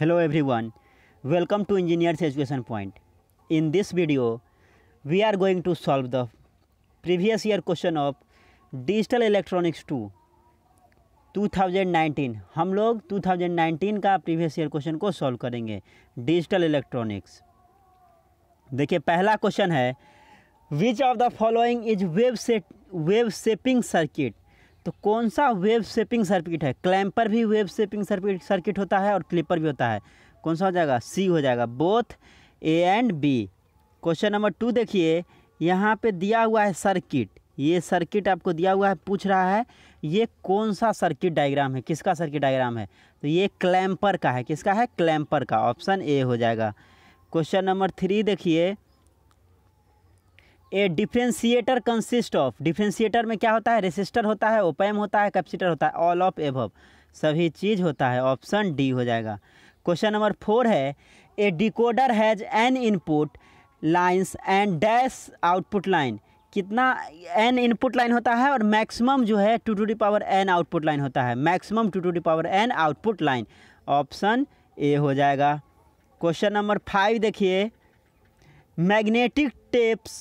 Hello everyone, welcome to Engineers Education Point. In this video, we are going to solve the previous year question of Digital Electronics 2 2019 हम लोग 2019 का previous year question को solve करेंगे digital electronics देखिए पहला question है which of the following is wave set wave shaping circuit तो कौन सा वेव शेपिंग सर्किट है क्लैम्पर भी वेव शेपिंग सर्किट सर्किट होता है और क्लिपर भी होता है कौन सा हो जाएगा सी हो जाएगा both A and B question number two देखिए यहाँ पे दिया हुआ है सर्किट ये सर्किट आपको दिया हुआ है पूछ रहा है ये कौन सा सर्किट डायग्राम है किसका सर्किट डायग्राम है तो ये क्लैम्पर का है किसका है क्लैम्पर का ऑप्शन ए हो जाएगा क्वेश्चन नंबर थ्री देखिए a differentiator consist of differentiator में क्या होता है रेसिस्टर होता है ओपैम होता है कैपेसिटर होता है ऑल ऑफ एभव सभी चीज़ होता है ऑप्शन डी हो जाएगा क्वेश्चन नंबर फोर है a decoder has n input lines and dash output line कितना एन इनपुट लाइन होता है और मैक्सिमम जो है two to the power n output line होता है maximum two to the power n output line option A हो जाएगा क्वेश्चन नंबर फाइव देखिए magnetic tapes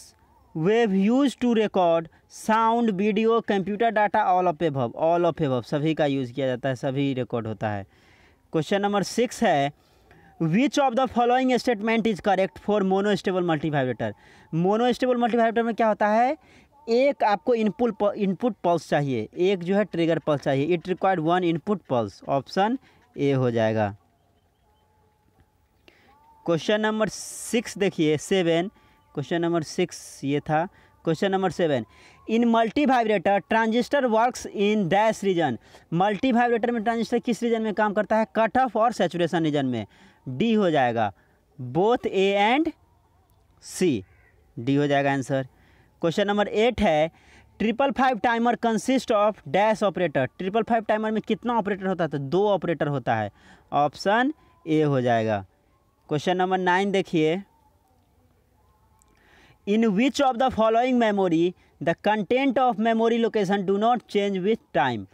were use to record sound video computer data all of above all of above सभी का use किया जाता है सभी रिकॉर्ड होता है क्वेश्चन नंबर सिक्स है which of the following statement is correct for monostable multivibrator monostable multivibrator में क्या होता है एक आपको इनपुट इनपुट पल्स चाहिए एक जो है ट्रिगर पल्स चाहिए it required one input pulse option A हो जाएगा क्वेश्चन नंबर सिक्स देखिए सेवन क्वेश्चन नंबर सिक्स ये था question number seven in multivibrator transistor works in dash region multivibrator में ट्रांजिस्टर किस रीजन में काम करता है कट ऑफ और सेचुरेशन रीजन में डी हो जाएगा both A and C D हो जाएगा आंसर क्वेश्चन नंबर एट है triple five timer consist of dash operator triple five timer में कितना ऑपरेटर होता है तो दो ऑपरेटर होता है ऑप्शन ए हो जाएगा क्वेश्चन नंबर नाइन देखिए in which of the following memory the content of memory location do not change with time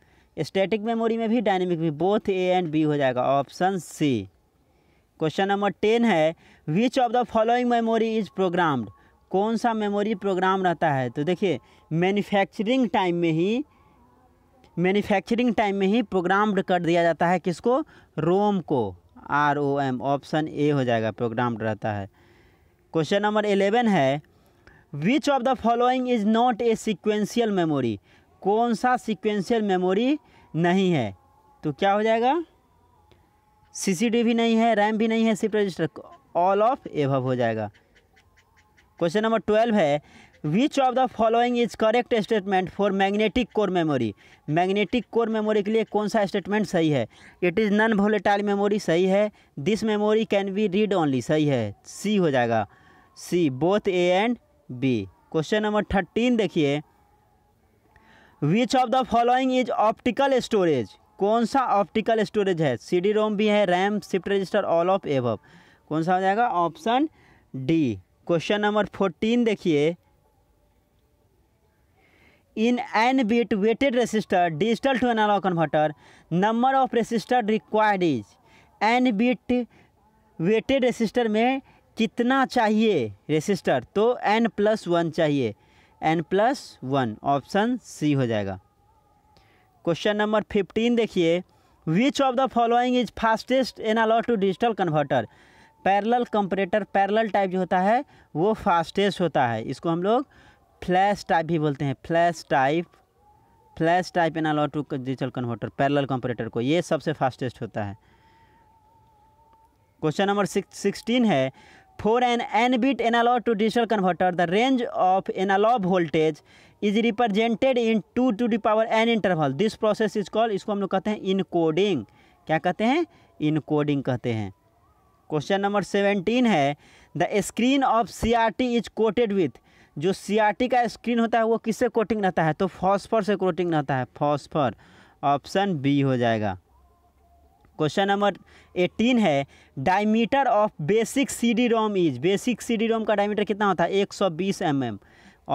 static memory में भी डायनेमिक भी बोथ ए एंड बी हो जाएगा option C question number ten है which of the following memory is programmed कौन सा memory program रहता है तो देखिए मैन्युफैक्चरिंग टाइम में ही मैन्युफैक्चरिंग टाइम में ही प्रोग्राम्ड कर दिया जाता है किसको रोम को R O M option A हो जाएगा प्रोग्राम्ड रहता है क्वेश्चन नंबर एलेवन है which of the following is not a sequential memory कौन सा सिक्वेंशियल मेमोरी नहीं है तो क्या हो जाएगा सी भी नहीं है रैम भी नहीं है सिर्फ रजिस्टर ऑल ऑफ एभव हो जाएगा क्वेश्चन नंबर ट्वेल्व है which of the following is correct statement for magnetic core memory magnetic core memory के लिए कौन सा स्टेटमेंट सही है it is non volatile memory सही है this memory can be read only सही है सी हो जाएगा C both A and B question number thirteen देखिए which of the following is optical storage कौन सा ऑप्टिकल स्टोरेज है सी डी रोम भी है RAM shift register all of above कौन सा हो जाएगा option D question number fourteen देखिए in n bit weighted resistor digital to analog converter number of resistor required is n bit weighted resistor में कितना चाहिए रेसिस्टर तो एन प्लस वन चाहिए n plus one option C हो जाएगा question number fifteen देखिए which of the following is fastest analog to digital converter parallel comparator parallel type जो होता है वो फास्टेस्ट होता है इसको हम लोग फ्लैश टाइप भी बोलते हैं flash type flash type analog to digital converter parallel comparator को ये सबसे फास्टेस्ट होता है क्वेश्चन नंबर सिक्सटीन है for n n bit analog to digital converter the range of analog voltage is represented in two to the power n interval this process is call इसको हम लोग कहते हैं इनकोडिंग क्या कहते हैं इनकोडिंग कहते हैं क्वेश्चन नंबर सेवेंटीन है the screen of C R T is coated with जो सी आर टी का स्क्रीन होता है वो किससे कोटिंग रहता है तो फॉस्फर से कोटिंग रहता है फॉस्फर ऑप्शन बी हो जाएगा क्वेश्चन नंबर एटीन है diameter of basic C D ROM is basic C D ROM का डायमीटर कितना होता है 120 सौ एम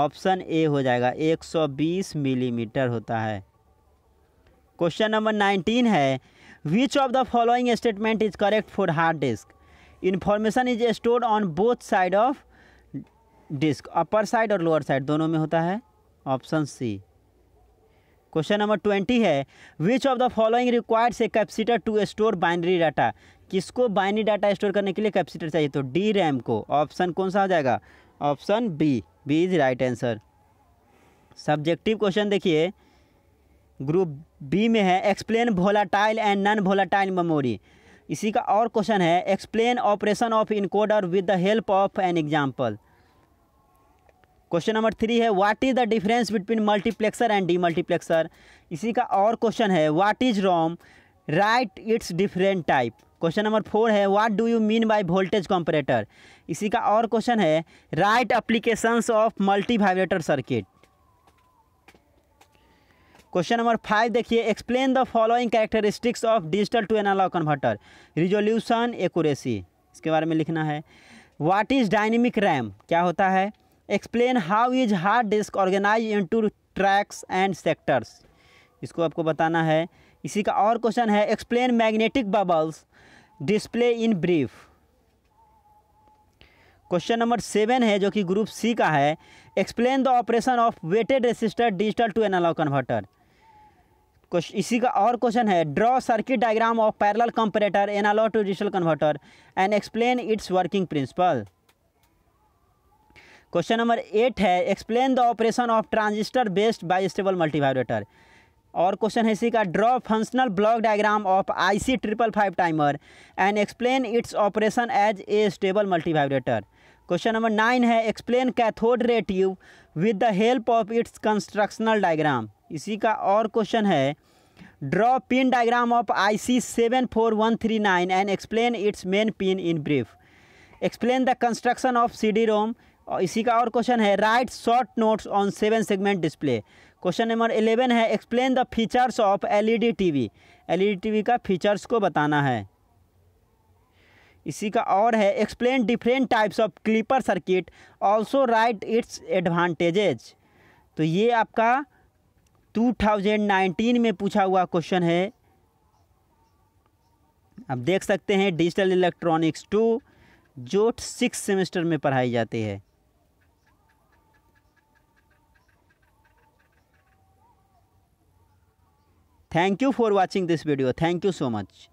ऑप्शन ए हो जाएगा 120 मिलीमीटर mm होता है क्वेश्चन नंबर नाइनटीन है which of the following statement is correct for hard disk information is stored on both side of disk upper side और लोअर साइड दोनों में होता है option C question number twenty है which of the following required a capacitor to store binary data किसको binary data store करने के लिए कैपेसिटर चाहिए तो डी रैम को ऑप्शन कौन सा हो जाएगा option B B is right answer subjective question देखिए ग्रुप बी में है explain volatile and non volatile memory इसी का और क्वेश्चन है explain operation of encoder with the help of an example question number three है what is the difference between multiplexer and demultiplexer इसी का और क्वेश्चन है what is ROM write its different type question number four है what do you mean by voltage comparator इसी का और question है write applications of multivibrator circuit question number five देखिए explain the following characteristics of digital to analog converter resolution accuracy इसके बारे में लिखना है व्हाट इज़ डायनेमिक रैम क्या होता है explain how is hard disk organise into tracks and sectors इसको आपको बताना है इसी का और क्वेश्चन है explain magnetic bubbles display in brief question number seven है जो कि ग्रुप सी का है explain the operation of weighted resistor digital to analog converter इसी का और क्वेश्चन है draw circuit diagram of parallel comparator analog to digital converter and explain its working principal question number eight है explain the operation of transistor based bistable multivibrator और question है इसी का draw functional block diagram of IC triple five timer and explain its operation as astable multivibrator question number nine है explain cathode ray tube with the help of its constructional diagram इसी का और question है draw pin diagram of I C seven four one three nine and explain its main pin in brief explain the construction of C D ROM और इसी का और question है write short notes on seven segment display question number eleven है explain the features of LED TV LED TV का features को बताना है इसी का और है explain different types of clipper circuit also write its advantages तो ये आपका 2019 में पूछा हुआ क्वेश्चन है आप देख सकते हैं डिजिटल इलेक्ट्रॉनिक्स टू जो सिक्स सेमेस्टर में पढ़ाई जाती है Thank you for watching this video. Thank you so much.